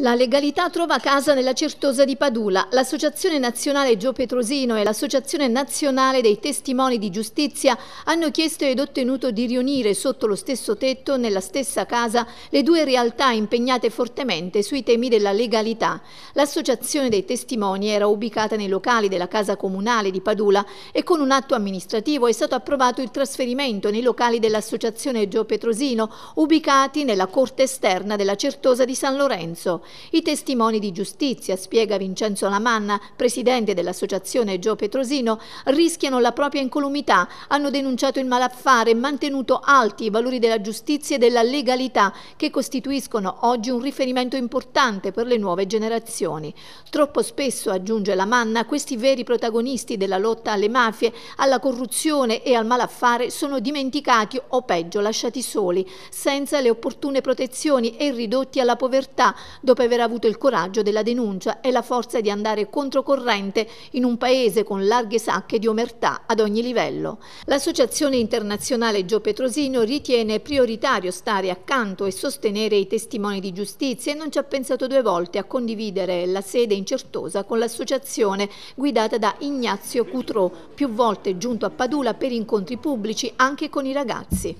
La legalità trova casa nella Certosa di Padula. L'Associazione Nazionale Gio Petrosino e l'Associazione Nazionale dei Testimoni di Giustizia hanno chiesto ed ottenuto di riunire sotto lo stesso tetto, nella stessa casa, le due realtà impegnate fortemente sui temi della legalità. L'Associazione dei Testimoni era ubicata nei locali della Casa Comunale di Padula e con un atto amministrativo è stato approvato il trasferimento nei locali dell'Associazione Gio Petrosino, ubicati nella corte esterna della Certosa di San Lorenzo. I testimoni di giustizia, spiega Vincenzo Lamanna, presidente dell'associazione Gio Petrosino, rischiano la propria incolumità, hanno denunciato il malaffare e mantenuto alti i valori della giustizia e della legalità che costituiscono oggi un riferimento importante per le nuove generazioni. Troppo spesso, aggiunge Lamanna, questi veri protagonisti della lotta alle mafie, alla corruzione e al malaffare sono dimenticati o peggio lasciati soli, senza le opportune protezioni e ridotti alla povertà, dopo dopo aver avuto il coraggio della denuncia e la forza di andare controcorrente in un paese con larghe sacche di omertà ad ogni livello. L'Associazione Internazionale Gio Petrosino ritiene prioritario stare accanto e sostenere i testimoni di giustizia e non ci ha pensato due volte a condividere la sede incertosa con l'associazione guidata da Ignazio Cutrò, più volte giunto a Padula per incontri pubblici anche con i ragazzi.